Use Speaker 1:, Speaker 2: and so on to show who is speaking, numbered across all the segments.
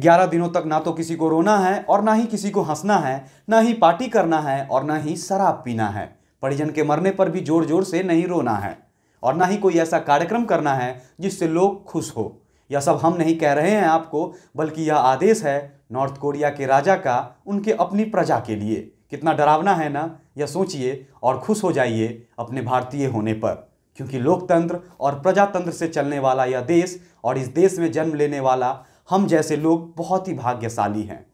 Speaker 1: ग्यारह दिनों तक ना तो किसी को रोना है और ना ही किसी को हंसना है ना ही पार्टी करना है और ना ही शराब पीना है परिजन के मरने पर भी जोर जोर से नहीं रोना है और ना ही कोई ऐसा कार्यक्रम करना है जिससे लोग खुश हो यह सब हम नहीं कह रहे हैं आपको बल्कि यह आदेश है नॉर्थ कोरिया के राजा का उनके अपनी प्रजा के लिए कितना डरावना है ना यह सोचिए और खुश हो जाइए अपने भारतीय होने पर क्योंकि लोकतंत्र और प्रजातंत्र से चलने वाला यह देश और इस देश में जन्म लेने वाला हम जैसे लोग बहुत ही भाग्यशाली हैं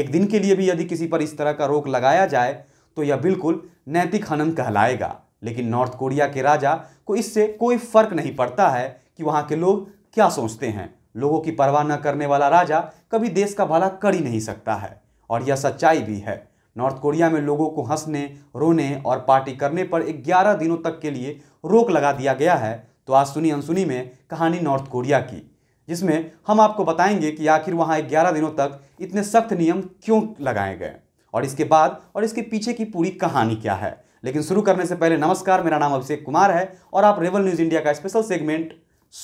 Speaker 1: एक दिन के लिए भी यदि किसी पर इस तरह का रोक लगाया जाए तो यह बिल्कुल नैतिक हनन कहलाएगा लेकिन नॉर्थ कोरिया के राजा को इससे कोई फर्क नहीं पड़ता है कि वहाँ के लोग क्या सोचते हैं लोगों की परवाह न करने वाला राजा कभी देश का भला कर ही नहीं सकता है और यह सच्चाई भी है नॉर्थ कोरिया में लोगों को हंसने रोने और पार्टी करने पर 11 दिनों तक के लिए रोक लगा दिया गया है तो आज सुनी अनसुनी में कहानी नॉर्थ कोरिया की जिसमें हम आपको बताएंगे कि आखिर वहाँ ग्यारह दिनों तक इतने सख्त नियम क्यों लगाए गए और इसके बाद और इसके पीछे की पूरी कहानी क्या है लेकिन शुरू करने से पहले नमस्कार मेरा नाम अभिषेक कुमार है और आप रेवल न्यूज़ इंडिया का स्पेशल सेगमेंट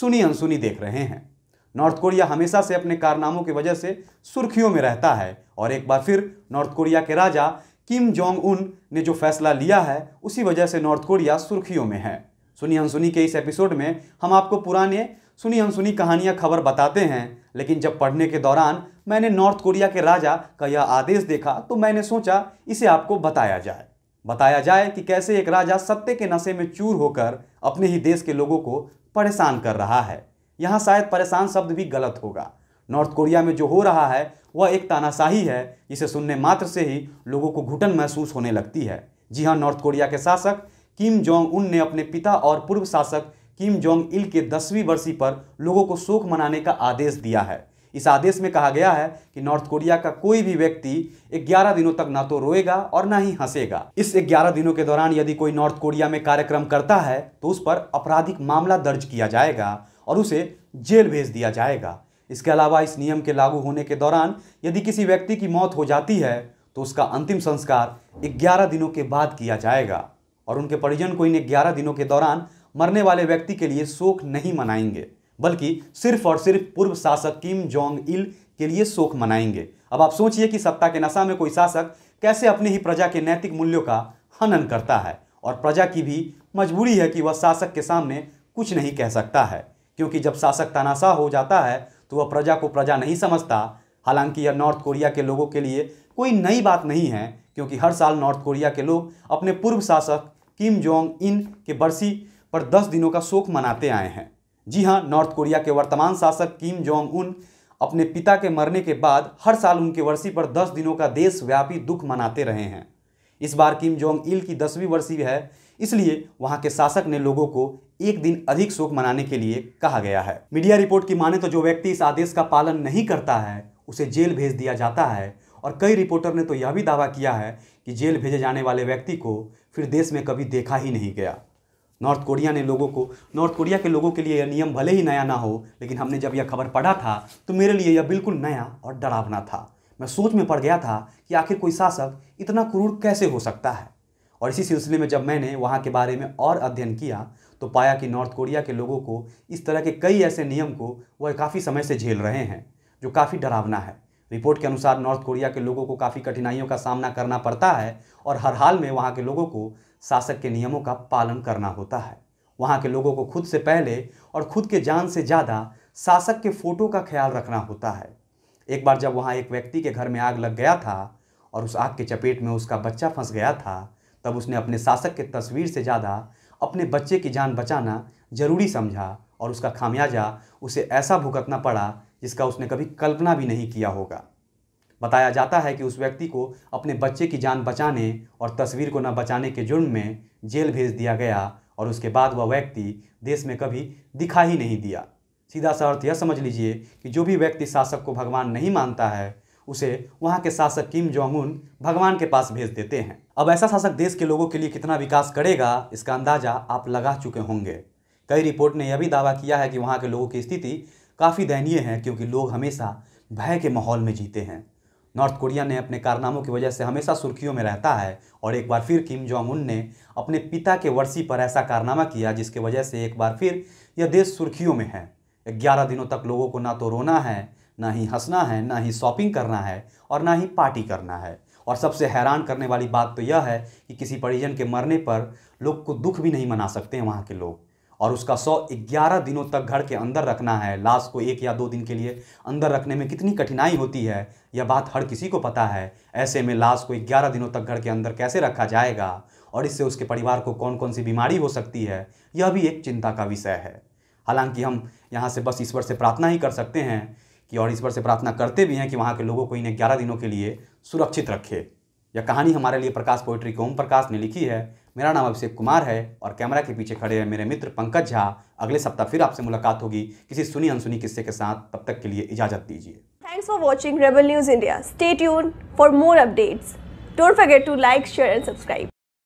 Speaker 1: सुनी अनसुनी देख रहे हैं नॉर्थ कोरिया हमेशा से अपने कारनामों की वजह से सुर्खियों में रहता है और एक बार फिर नॉर्थ कोरिया के राजा किम जोंग उन ने जो फैसला लिया है उसी वजह से नॉर्थ कोरिया सुर्खियों में है सुनी अनसुनी के इस एपिसोड में हम आपको पुराने सुनी अनसुनी कहानियाँ खबर बताते हैं लेकिन जब पढ़ने के दौरान मैंने नॉर्थ कोरिया के राजा का यह आदेश देखा तो मैंने सोचा इसे आपको बताया जाए बताया जाए कि कैसे एक राजा सत्य के नशे में चूर होकर अपने ही देश के लोगों को परेशान कर रहा है यहाँ शायद परेशान शब्द भी गलत होगा नॉर्थ कोरिया में जो हो रहा है वह एक तानाशाही है जिसे सुनने मात्र से ही लोगों को घुटन महसूस होने लगती है जी हाँ नॉर्थ कोरिया के शासक किम जोंग उन ने अपने पिता और पूर्व शासक किम जोंग इल के दसवीं बरसी पर लोगों को शोक मनाने का आदेश दिया है इस आदेश में कहा गया है कि नॉर्थ कोरिया का कोई भी व्यक्ति 11 दिनों तक ना तो रोएगा और ना ही हंसेगा इस 11 दिनों के दौरान यदि कोई नॉर्थ कोरिया में कार्यक्रम करता है तो उस पर आपराधिक मामला दर्ज किया जाएगा और उसे जेल भेज दिया जाएगा इसके अलावा इस नियम के लागू होने के दौरान यदि किसी व्यक्ति की मौत हो जाती है तो उसका अंतिम संस्कार ग्यारह दिनों के बाद किया जाएगा और उनके परिजन को इन ग्यारह दिनों के दौरान मरने वाले व्यक्ति के लिए शोक नहीं मनाएंगे बल्कि सिर्फ और सिर्फ पूर्व शासक किम जोंग इल के लिए शोक मनाएंगे अब आप सोचिए कि सत्ता के नशा में कोई शासक कैसे अपनी ही प्रजा के नैतिक मूल्यों का हनन करता है और प्रजा की भी मजबूरी है कि वह शासक के सामने कुछ नहीं कह सकता है क्योंकि जब शासक तानाशाह हो जाता है तो वह प्रजा को प्रजा नहीं समझता हालांकि यह नॉर्थ कोरिया के लोगों के लिए कोई नई बात नहीं है क्योंकि हर साल नॉर्थ कोरिया के लोग अपने पूर्व शासक किम जोंग इन के बरसी पर 10 दिनों का शोक मनाते आए हैं जी हां नॉर्थ कोरिया के वर्तमान शासक किम जोंग उन अपने पिता के मरने के बाद हर साल उनकी वर्षी पर 10 दिनों का देशव्यापी दुख मनाते रहे हैं इस बार किम जोंग इल की दसवीं वर्षी है इसलिए वहाँ के शासक ने लोगों को एक दिन अधिक शोक मनाने के लिए कहा गया है मीडिया रिपोर्ट की माने तो जो व्यक्ति इस आदेश का पालन नहीं करता है उसे जेल भेज दिया जाता है और कई रिपोर्टर ने तो यह भी दावा किया है कि जेल भेजे जाने वाले व्यक्ति को फिर देश में कभी देखा ही नहीं गया नॉर्थ कोरिया ने लोगों को नॉर्थ कोरिया के लोगों के लिए यह नियम भले ही नया ना हो लेकिन हमने जब यह खबर पढ़ा था तो मेरे लिए यह बिल्कुल नया और डरावना था मैं सोच में पड़ गया था कि आखिर कोई शासक इतना क्रूर कैसे हो सकता है और इसी सिलसिले में जब मैंने वहाँ के बारे में और अध्ययन किया तो पाया कि नॉर्थ कोरिया के लोगों को इस तरह के कई ऐसे नियम को वह काफ़ी समय से झेल रहे हैं जो काफ़ी डरावना है रिपोर्ट के अनुसार नॉर्थ कोरिया के लोगों को काफ़ी कठिनाइयों का सामना करना पड़ता है और हर हाल में वहाँ के लोगों को शासक के नियमों का पालन करना होता है वहाँ के लोगों को खुद से पहले और खुद के जान से ज़्यादा शासक के फोटो का ख्याल रखना होता है एक बार जब वहाँ एक व्यक्ति के घर में आग लग गया था और उस आग के चपेट में उसका बच्चा फंस गया था तब उसने अपने शासक के तस्वीर से ज़्यादा अपने बच्चे की जान बचाना जरूरी समझा और उसका खामियाजा उसे ऐसा भुगतना पड़ा जिसका उसने कभी कल्पना भी नहीं किया होगा बताया जाता है कि उस व्यक्ति को अपने बच्चे की जान बचाने और तस्वीर को न बचाने के जुर्म में जेल भेज दिया गया और उसके बाद वह व्यक्ति देश में कभी दिखा ही नहीं दिया सीधा सा अर्थ यह समझ लीजिए कि जो भी व्यक्ति शासक को भगवान नहीं मानता है उसे वहाँ के शासक किम जोंग उन भगवान के पास भेज देते हैं अब ऐसा शासक देश के लोगों के लिए कितना विकास करेगा इसका अंदाज़ा आप लगा चुके होंगे कई रिपोर्ट ने यह भी दावा किया है कि वहाँ के लोगों की स्थिति काफ़ी दयनीय है क्योंकि लोग हमेशा भय के माहौल में जीते हैं नॉर्थ कोरिया ने अपने कारनामों की वजह से हमेशा सुर्खियों में रहता है और एक बार फिर किम जोंग उन ने अपने पिता के वर्षी पर ऐसा कारनामा किया जिसके वजह से एक बार फिर यह देश सुर्खियों में है ग्यारह दिनों तक लोगों को ना तो रोना है ना ही हंसना है ना ही शॉपिंग करना है और ना ही पार्टी करना है और सबसे हैरान करने वाली बात तो यह है कि किसी परिजन के मरने पर लोग को दुख भी नहीं मना सकते हैं वहाँ के लोग और उसका सौ ग्यारह दिनों तक घर के अंदर रखना है लाश को एक या दो दिन के लिए अंदर रखने में कितनी कठिनाई होती है यह बात हर किसी को पता है ऐसे में लाश को ग्यारह दिनों तक घर के अंदर कैसे रखा जाएगा और इससे उसके परिवार को कौन कौन सी बीमारी हो सकती है यह भी एक चिंता का विषय है हालांकि हम यहाँ से बस ईश्वर से प्रार्थना ही कर सकते हैं कि और ईश्वर से प्रार्थना करते भी हैं कि वहाँ के लोगों को इन्हें ग्यारह दिनों के लिए सुरक्षित रखे यह कहानी हमारे लिए प्रकाश पोइट्री के ओम प्रकाश ने लिखी है मेरा नाम अभिषेक कुमार है और कैमरा के पीछे खड़े हैं मेरे मित्र पंकज झा अगले सप्ताह फिर आपसे मुलाकात होगी किसी सुनी अनसुनी किस्से के साथ तब तक के लिए इजाजत दीजिए thanks for watching rebel news India stay for more updates don't forget to like share and subscribe